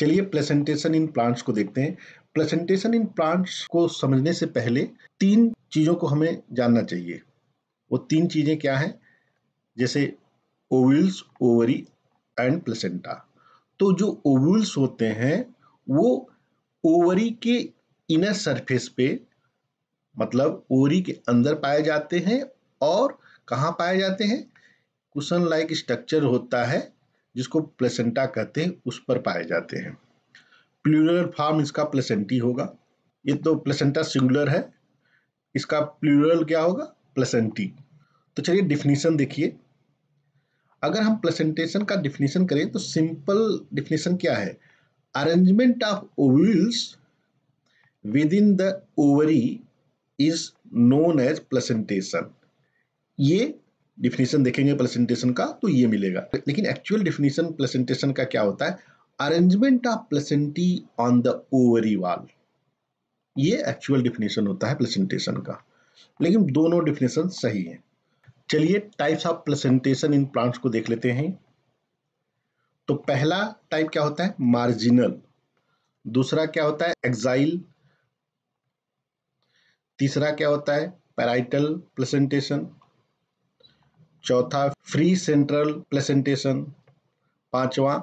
चलिए placentation in plants को देखते हैं प्लेसेंटेशन इन प्लांट्स को समझने से पहले तीन चीज़ों को हमें जानना चाहिए वो तीन चीज़ें क्या हैं जैसे ओविल्स ओवरी एंड प्लेसेंटा तो जो ओवल्स होते हैं वो ओवरी के इनर सरफेस पे मतलब ओवरी के अंदर पाए जाते हैं और कहाँ पाए जाते हैं कुशन लाइक स्ट्रक्चर होता है जिसको प्लेसेंटा कहते हैं उस पर पाए जाते हैं प्लूरल फॉर्म इसका प्लेसेंटी होगा ये तो प्लेसेंटा सिंगुलर है इसका प्लूरल क्या होगा प्लेसेंटी तो चलिए डिफिनीसन देखिए अगर हम प्लेसेंटेशन का डिफिनीसन करें तो सिंपल डिफिनीसन क्या है arrangement of ovules within the ovary is known as placentation ये डिफिनेशन देखेंगे प्लेसेंटेशन का तो ये मिलेगा लेकिन एक्चुअल डिफिनेशन प्लेसेंटेशन का क्या होता है arrangement of placentae on the ovary wall ये एक्चुअल डिफिनेशन होता है प्लेसेंटेशन का लेकिन दोनों डिफिनेशन सही है चलिए types of placentation in plants को देख लेते हैं तो पहला टाइप क्या होता है मार्जिनल दूसरा क्या होता है एक्साइल तीसरा क्या होता है पैराइटल प्लेसेंटेशन चौथा फ्री सेंट्रल प्लेसेंटेशन पांचवा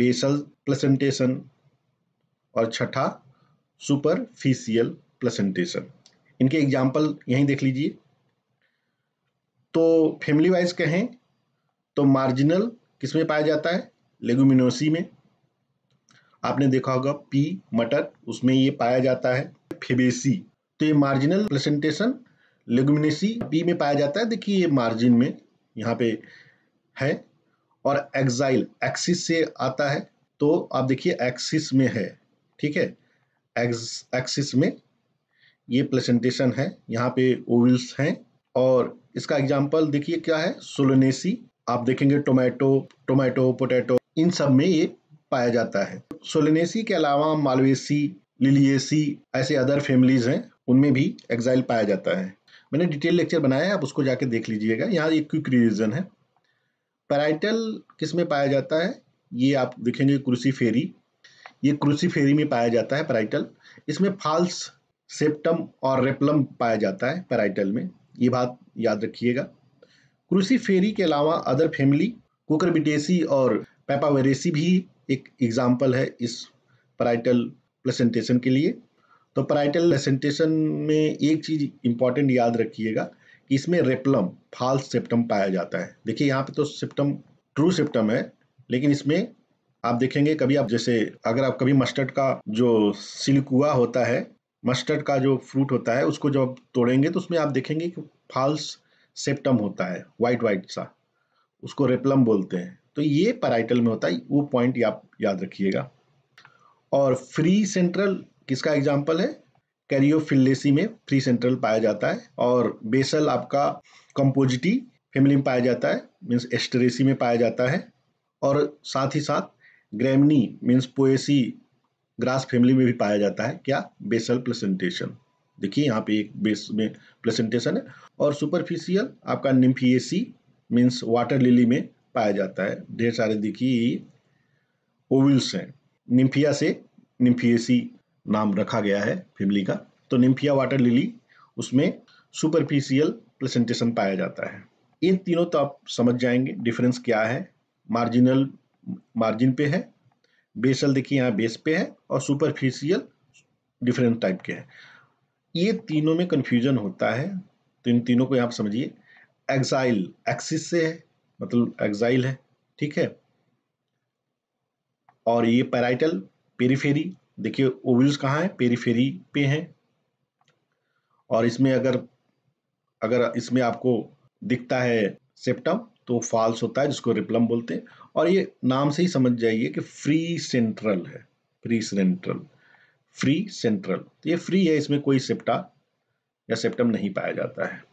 बेसल प्लेसेंटेशन और छठा सुपरफिशियल प्लेसेंटेशन इनके एग्जाम्पल यहीं देख लीजिए तो फैमिली वाइज कहें तो मार्जिनल किस में पाया जाता है लेगुमिनोसी में आपने देखा होगा पी मटर उसमें ये पाया जाता है फेबेसी तो ये मार्जिनल प्लेसेंटेशन लेगुमिनेसी पी में पाया जाता है देखिए ये मार्जिन में यहाँ पे है और एक्साइल एक्सिस से आता है तो आप देखिए एक्सिस में है ठीक है एक्सिस में ये प्लेसेंटेशन है यहाँ पे ओविल्स हैं और इसका एग्जाम्पल देखिए क्या है सोलनेसी आप देखेंगे टोमेटो टोमेटो पोटैटो इन सब में ये पाया जाता है सोलनेसी के अलावा मालवेसी लिलियसी ऐसे अदर फैमिलीज हैं उनमें भी एक्साइल पाया जाता है मैंने डिटेल लेक्चर बनाया है आप उसको जाके देख लीजिएगा यहाँ एक क्विक रिविजन है पैराइटल किस में पाया जाता है ये आप देखेंगे फेरी ये फेरी में पाया जाता है पैराइटल इसमें फाल्स सेप्टम और रेपलम पाया जाता है पैराइटल में ये बात याद रखिएगा फेरी के अलावा अदर फैमिली कुकरबिटेसी और पैपावेरेसी भी एक एग्जाम्पल है इस पैराइटल प्रेजेंटेशन के लिए तो पराइटल प्रेजेंटेशन में एक चीज़ इंपॉर्टेंट याद रखिएगा कि इसमें रेपलम फाल्स सिप्टम पाया जाता है देखिए यहाँ पे तो सिप्टम ट्रू सिप्टम है लेकिन इसमें आप देखेंगे कभी आप जैसे अगर आप कभी मस्टर्ड का जो सिलकुआ होता है मस्टर्ड का जो फ्रूट होता है उसको जब तोड़ेंगे तो उसमें आप देखेंगे कि फाल्स सेप्टम होता है वाइट वाइट सा उसको रेपलम बोलते हैं तो ये पैराइटल में होता है वो पॉइंट आप याद रखिएगा और फ्री सेंट्रल किसका एग्जाम्पल है कैरियोफिलेसी में फ्री सेंट्रल पाया जाता है और बेसल आपका कंपोजिटी फैमिली में पाया जाता है मीन्स एस्टरेसी में पाया जाता है और साथ ही साथ Gramineae means Poaceae grass family में भी पाया जाता है क्या बेसल प्लेसेंटेशन देखिए यहाँ पे एक बेस में प्लेसेंटेशन है और सुपरफिशियल आपका निम्फीएसी मीन्स वाटर लिली में पाया जाता है ढेर सारे देखिए ओविल्स हैं निम्फिया से निम्फियसी नाम रखा गया है फैमिली का तो निम्फिया वाटर लिली उसमें सुपरफिशियल प्लेसेंटेशन पाया जाता है इन तीनों तो आप समझ जाएंगे डिफरेंस क्या है मार्जिनल मार्जिन पे है बेसल देखिए यहाँ बेस पे है और सुपरफिशियल डिफरेंट टाइप के हैं ये तीनों में कन्फ्यूजन होता है तो इन तीनों को आप समझिए एक्साइल एक्सिस से है मतलब एक्साइल है ठीक है और ये पैराइटल पेरीफेरी देखिए ओव्यूल्स कहाँ है पेरीफेरी पे हैं और इसमें अगर अगर इसमें आपको दिखता है सेप्टम तो फॉल्स होता है जिसको रिप्लम बोलते हैं और ये नाम से ही समझ जाइए कि फ्री सेंट्रल है फ्री सेंट्रल फ्री सेंट्रल तो ये फ्री है इसमें कोई सेप्टा या सेप्टम नहीं पाया जाता है